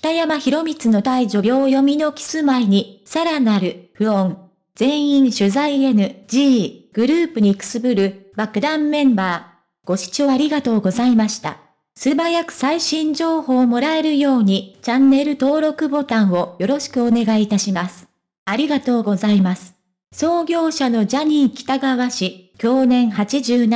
北山博光の大女病読みのキスマイに、さらなる不穏。全員取材 NG グループにくすぶる爆弾メンバー。ご視聴ありがとうございました。素早く最新情報をもらえるようにチャンネル登録ボタンをよろしくお願いいたします。ありがとうございます。創業者のジャニー北川氏。去年87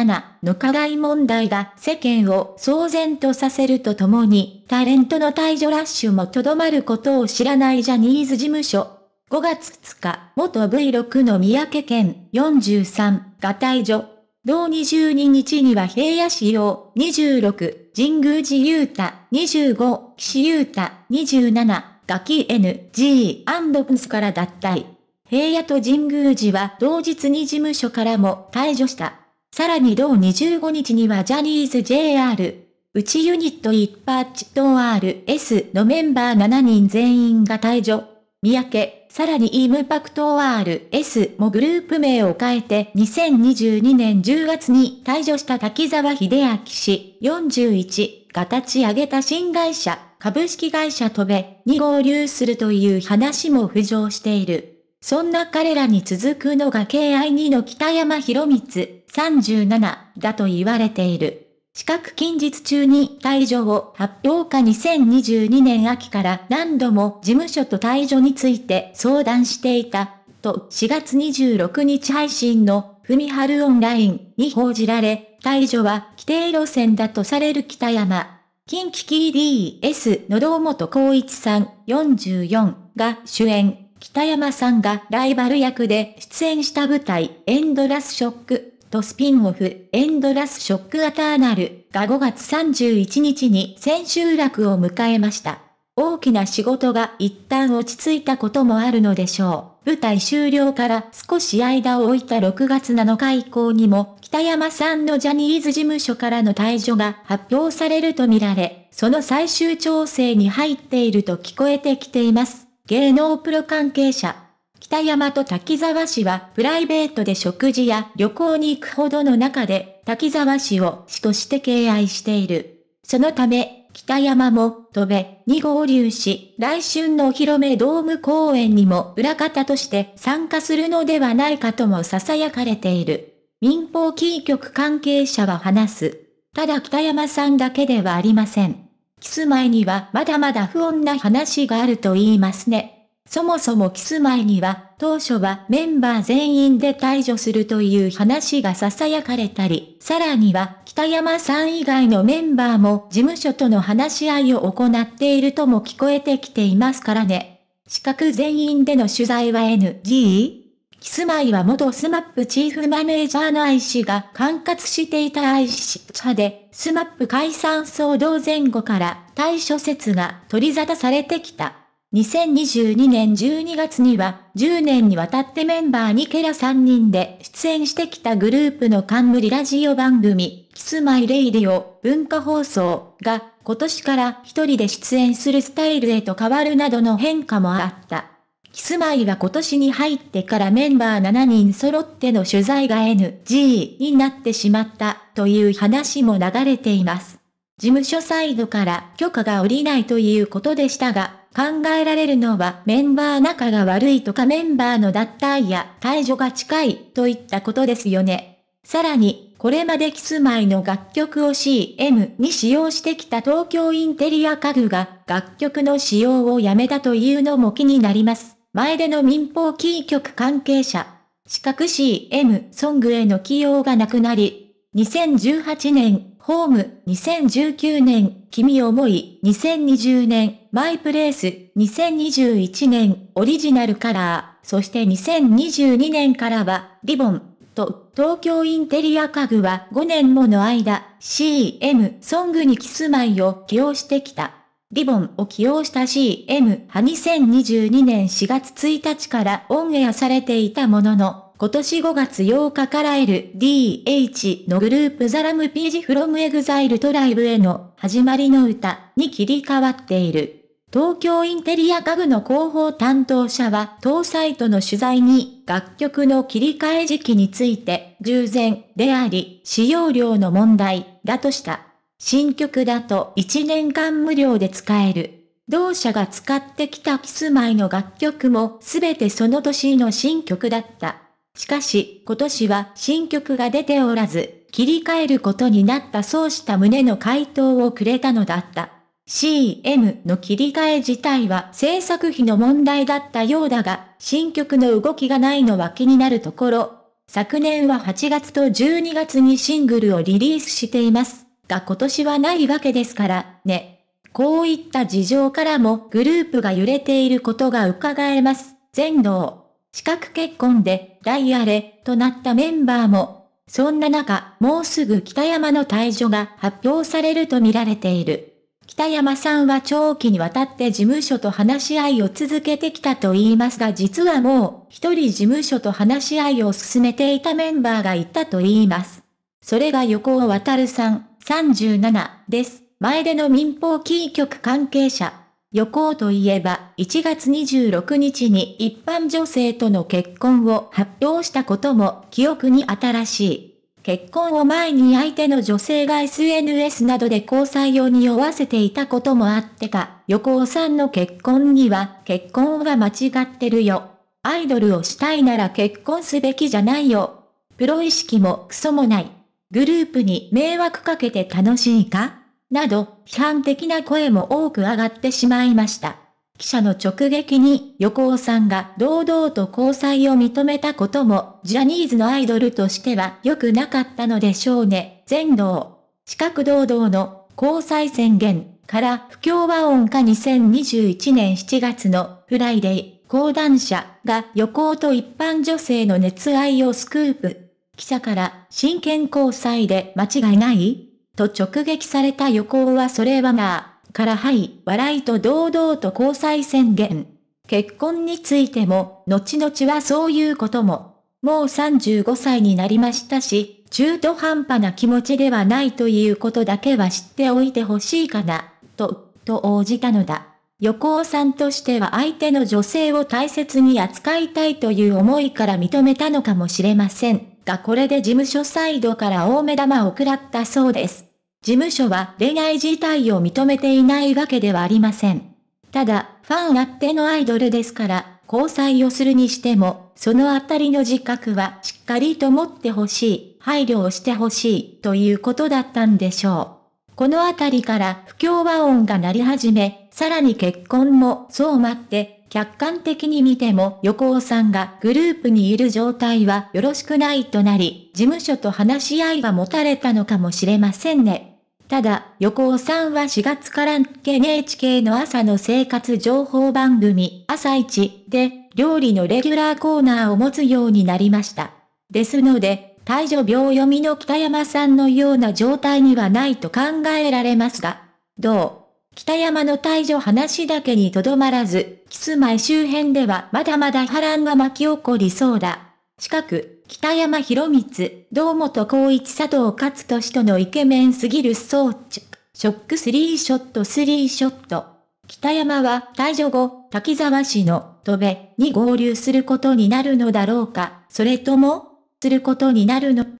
の課題問題が世間を騒然とさせるとともに、タレントの退場ラッシュもとどまることを知らないジャニーズ事務所。5月2日、元 V6 の三宅県43が退場。同22日には平野市用26、神宮寺雄太25、岸雄太27、ガキ NG& プスから脱退。平野と神宮寺は同日に事務所からも退場した。さらに同25日にはジャニーズ JR、うちユニット一チと RS のメンバー7人全員が退場。三宅、さらにイムパクト RS もグループ名を変えて2022年10月に退場した滝沢秀明氏41が立ち上げた新会社、株式会社戸部に合流するという話も浮上している。そんな彼らに続くのが敬愛2の北山博光37だと言われている。資格近日中に退場を発表か2022年秋から何度も事務所と退場について相談していた、と4月26日配信のふみはるオンラインに報じられ、退場は規定路線だとされる北山。近畿 KDS の堂本光一さん44が主演。北山さんがライバル役で出演した舞台、エンドラスショックとスピンオフ、エンドラスショックアターナルが5月31日に千秋楽を迎えました。大きな仕事が一旦落ち着いたこともあるのでしょう。舞台終了から少し間を置いた6月7日以降にも、北山さんのジャニーズ事務所からの退場が発表されるとみられ、その最終調整に入っていると聞こえてきています。芸能プロ関係者。北山と滝沢氏はプライベートで食事や旅行に行くほどの中で、滝沢氏を死として敬愛している。そのため、北山も、戸部に合流し、来春のお披露目ドーム公演にも裏方として参加するのではないかとも囁かれている。民放キー局関係者は話す。ただ北山さんだけではありません。キス前にはまだまだ不穏な話があると言いますね。そもそもキス前には、当初はメンバー全員で退場するという話が囁かれたり、さらには北山さん以外のメンバーも事務所との話し合いを行っているとも聞こえてきていますからね。資格全員での取材は NG? キスマイは元スマップチーフマネージャーの愛氏が管轄していた愛氏派で、スマップ解散騒動前後から対処説が取り沙汰されてきた。2022年12月には、10年にわたってメンバーにケラ3人で出演してきたグループの冠ラジオ番組、キスマイレイディオ文化放送が、今年から一人で出演するスタイルへと変わるなどの変化もあった。キスマイは今年に入ってからメンバー7人揃っての取材が NG になってしまったという話も流れています。事務所サイドから許可が下りないということでしたが、考えられるのはメンバー仲が悪いとかメンバーの脱退や退場が近いといったことですよね。さらに、これまでキスマイの楽曲を CM に使用してきた東京インテリア家具が楽曲の使用をやめたというのも気になります。前での民放キー局関係者、資格 CM ソングへの起用がなくなり、2018年、ホーム、2019年、君思い、2020年、マイプレイス、2021年、オリジナルカラー、そして2022年からは、リボン、と、東京インテリア家具は5年もの間、CM ソングにキスマイを起用してきた。リボンを起用した CM は2022年4月1日からオンエアされていたものの、今年5月8日から LDH のグループザラムピージフロムエグザイルトライブへの始まりの歌に切り替わっている。東京インテリア家具の広報担当者は、当サイトの取材に、楽曲の切り替え時期について、従前であり、使用量の問題だとした。新曲だと1年間無料で使える。同社が使ってきたキスマイの楽曲もすべてその年の新曲だった。しかし、今年は新曲が出ておらず、切り替えることになったそうした胸の回答をくれたのだった。CM の切り替え自体は制作費の問題だったようだが、新曲の動きがないのは気になるところ。昨年は8月と12月にシングルをリリースしています。が今年はないわけですからね。こういった事情からもグループが揺れていることが伺えます。全道。資格結婚で、イアれ、となったメンバーも、そんな中、もうすぐ北山の退場が発表されると見られている。北山さんは長期にわたって事務所と話し合いを続けてきたと言いますが実はもう、一人事務所と話し合いを進めていたメンバーがいたと言います。それが横尾渡さん。37です。前での民放キー局関係者。横尾といえば、1月26日に一般女性との結婚を発表したことも記憶に新しい。結婚を前に相手の女性が SNS などで交際を匂わせていたこともあってか、横尾さんの結婚には、結婚は間違ってるよ。アイドルをしたいなら結婚すべきじゃないよ。プロ意識もクソもない。グループに迷惑かけて楽しいかなど、批判的な声も多く上がってしまいました。記者の直撃に横尾さんが堂々と交際を認めたことも、ジャニーズのアイドルとしては良くなかったのでしょうね。全道。四角堂々の交際宣言から不協和音か2021年7月のフライデー講談社が横尾と一般女性の熱愛をスクープ。記者から真剣交際で間違いないと直撃された横尾はそれはまあ、からはい、笑いと堂々と交際宣言。結婚についても、後々はそういうことも。もう35歳になりましたし、中途半端な気持ちではないということだけは知っておいてほしいかな、と、と応じたのだ。横尾さんとしては相手の女性を大切に扱いたいという思いから認めたのかもしれません。がこれで事務所サイドから大目玉を食らったそうです。事務所は恋愛自体を認めていないわけではありません。ただ、ファンあってのアイドルですから、交際をするにしても、そのあたりの自覚はしっかりと持ってほしい、配慮をしてほしい、ということだったんでしょう。このあたりから不協和音が鳴り始め、さらに結婚もそう待って、客観的に見ても横尾さんがグループにいる状態はよろしくないとなり、事務所と話し合いが持たれたのかもしれませんね。ただ、横尾さんは4月から NHK の朝の生活情報番組、朝一で、料理のレギュラーコーナーを持つようになりました。ですので、大女病読みの北山さんのような状態にはないと考えられますが、どう北山の退場話だけにとどまらず、キスマイ周辺ではまだまだ波乱が巻き起こりそうだ。近く、北山博光、堂本光一佐藤勝利とのイケメンすぎる装置。ショックスリーショットスリーショット。北山は退場後、滝沢市の戸部に合流することになるのだろうか、それとも、することになるの